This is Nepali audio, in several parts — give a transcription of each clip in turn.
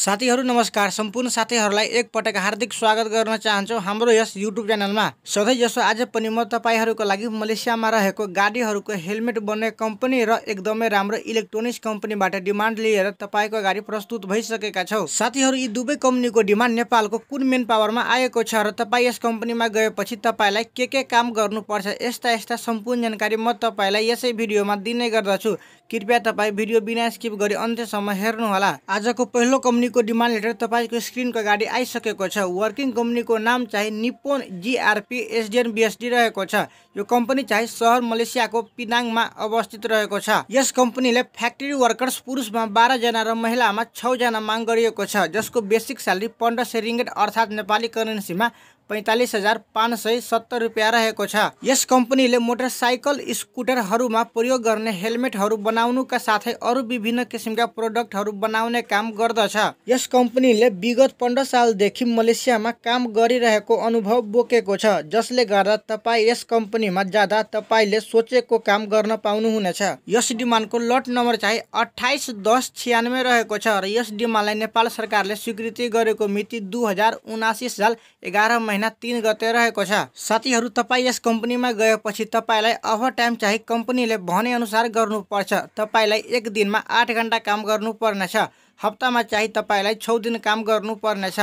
साथीहरू नमस्कार सम्पूर्ण साथीहरूलाई एकपटक हार्दिक स्वागत गर्न चाहन्छु हाम्रो यस युट्युब च्यानलमा सधैँ जसो आज पनि म तपाईँहरूको लागि मलेसियामा रहेको गाडीहरूको हेलमेट बन्ने कम्पनी र एकदमै राम्रो इलेक्ट्रोनिक्स कम्पनीबाट डिमान्ड लिएर तपाईँको गाडी प्रस्तुत भइसकेका छौँ साथीहरू यी दुवै कम्पनीको डिमान्ड नेपालको कुन मेन पावरमा आएको छ र तपाईँ यस कम्पनीमा गएपछि तपाईँलाई के के काम गर्नुपर्छ यस्ता यस्ता सम्पूर्ण जानकारी म तपाईँलाई यसै भिडियोमा दिने गर्दछु कृपया तपाईँ भिडियो बिना स्किप गरी अन्त्यसम्म हेर्नुहोला आजको पहिलो कम्पनी कम्पनीको डिमान्ड लेटर तपाईँको स्क्रिनको अगाडि आइसकेको छ वर्किङ कम्पनीको नाम चाहिँ निपोन जिआरपी एसडिएन बिएसडी रहेको छ यो कम्पनी चाहिँ सहर मलेसियाको पिनाङमा अवस्थित रहेको छ यस कम्पनीले फ्याक्ट्री वर्कर्स पुरुषमा बाह्रजना र महिलामा छजना माग गरिएको छ जसको बेसिक स्यालेरी पन्ध्र सय रिङ्गेट अर्थात् नेपाली करेन्सीमा पैँतालिस हजार पाँच सय सत्तर रुपियाँ रहेको छ यस कम्पनीले मोटरसाइकल स्कुटरहरूमा प्रयोग गर्ने हेलमेटहरू बनाउनुका साथै अरू विभिन्न किसिमका प्रोडक्टहरू बनाउने काम गर्दछ यस कम्पनीले विगत पन्ध्र सालदेखि मलेसियामा काम गरिरहेको अनुभव बोकेको छ जसले गर्दा तपाईँ यस कम्पनीमा जाँदा तपाईँले सोचेको काम गर्न पाउनुहुनेछ यस डिमान्डको लट नम्बर चाहिँ अठाइस दस छियानब्बे रहेको छ र यस डिमान्डलाई नेपाल सरकारले स्वीकृति गरेको मिति दुई हजार उनासी साल एघार महिना तिन गते रहेको छ साथीहरू तपाईँ यस कम्पनीमा गएपछि तपाईँलाई अफ टाइम चाहिँ कम्पनीले भनेअनुसार गर्नुपर्छ तपाईँलाई एक दिनमा आठ घन्टा काम गर्नुपर्नेछ हप्तामा चाहिँ तपाईँलाई छौ दिन काम गर्नुपर्नेछ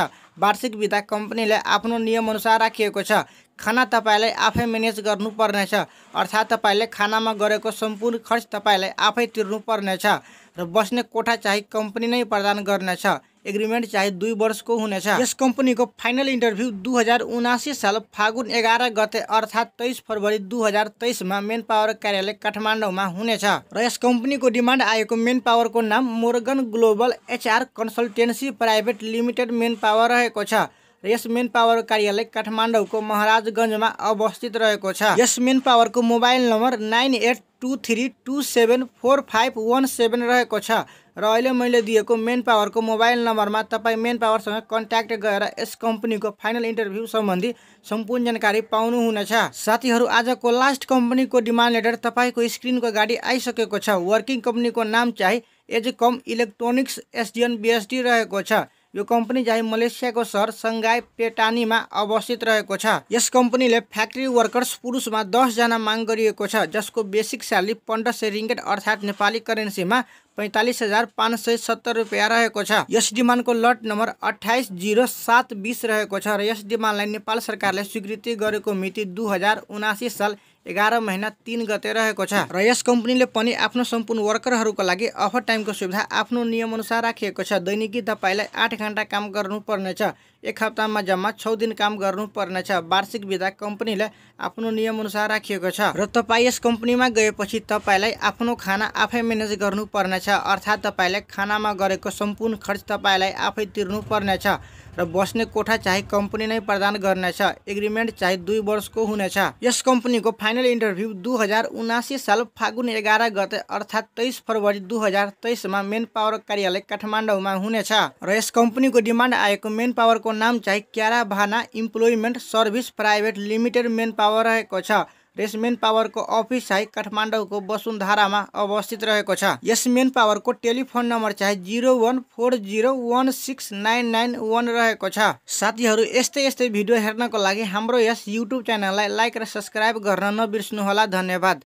वार्षिक बिदा कम्पनीले आफ्नो नियमअनुसार राखिएको छ खाना तपाईँलाई आफै म्यानेज गर्नुपर्नेछ अर्थात् तपाईँले खानामा गरेको सम्पूर्ण खर्च तपाईँलाई आफै तिर्नुपर्नेछ र बस्ने कोठा चाहिँ कम्पनी नै प्रदान गर्नेछ एग्रिमेन्ट चाहिँ दुई वर्षको हुनेछ यस कम्पनीको फाइनल इन्टरभ्यू दुई हजार उनासी साल फागुन एघार गते अर्थात् तेइस फरवरी दुई हजार तेइसमा मेन पावर कार्यालय काठमाडौँमा हुनेछ र यस कम्पनीको डिमान्ड आएको मेन पावरको नाम Morgan Global HR consultancy private limited man power रहेको छ र यस मेन पावर कार्यालय काठमाडौँको महाराजगञ्जमा अवस्थित रहेको छ यस मेन पावरको mobile number nine eight two three two seven four five one seven रहेको छ र अहिले मैले दिएको मेन पावरको मोबाइल नम्बरमा तपाईँ मेन पावरसँग कन्ट्याक्ट गरेर यस कम्पनीको फाइनल इन्टरभ्यू सम्बन्धी सम्पूर्ण जानकारी पाउनुहुनेछ साथीहरू आजको लास्ट कम्पनीको डिमान्ड लेटर तपाईँको स्क्रिनको गाडी आइसकेको छ वर्किङ कम्पनीको नाम चाहिँ एजकम इलेक्ट्रोनिक्स एसडिएन बिएसडी रहेको छ यो कम्पनी चाहिँ मलेसियाको सहर सङ्घाई पेटानीमा अवस्थित रहेको छ यस कम्पनीले फ्याक्ट्री वर्कर्स पुरुषमा दसजना माग गरिएको छ जसको बेसिक स्यालेरी पन्ध्र सय रिङ्गेट अर्थात् नेपाली करेन्सीमा पैँतालिस हजार पाँच सय सत्तर रुपियाँ रहेको छ यस डिमान्डको लट नम्बर अठाइस जिरो सात बिस रहेको छ र यस डिमान्डलाई नेपाल सरकारले स्वीकृति गरेको मिति दुई हजार उनासी साल एघार महिना तिन गते रहेको छ र यस कम्पनीले पनि आफ्नो सम्पूर्ण वर्करहरूको लागि अफर टाइमको सुविधा आफ्नो नियमअनुसार राखिएको छ दैनिकी तपाईँलाई आठ घन्टा काम गर्नुपर्नेछ एक हप्तामा जम्मा छ दिन काम गर्नुपर्नेछ वार्षिक विधा कम्पनीले आफ्नो नियमअनुसार राखिएको छ र तपाईँ यस कम्पनीमा गएपछि तपाईँलाई आफ्नो खाना आफै म्यानेज गर्नुपर्नेछ अर्थात् तपाईँले खानामा गरेको सम्पूर्ण खर्च तपाईँलाई आफै तिर्नुपर्नेछ र बस्ने कोठा चाहिँ कम्पनी नै प्रदान गर्नेछ एग्रिमेन्ट चाहिँ दुई वर्षको हुनेछ यस कम्पनीको फाइनल इन्टरभ्यू दुई हजार उनासी साल फागुन एघार गते अर्थात् तेइस फरवरी दुई हजार तेइसमा मेन पावर कार्यालय काठमाडौँमा हुनेछ र यस कम्पनीको डिमान्ड आएको मेन पावरको नाम चाहिँ क्यारा भाना employment service private limited man power रहेको छ यस मेन पावरको अफिस चाहिँ काठमाडौँको वसुन्धारामा अवस्थित रहेको छ यस मेन पावरको टेलिफोन नम्बर चाहिँ zero one four zero one six nine nine one रहेको छ साथीहरू यस्तै यस्तै भिडियो हेर्नको लागि हाम्रो यस युट्युब च्यानललाई लाइक र सब्सक्राइब गर्न नबिर्सनुहोला धन्यवाद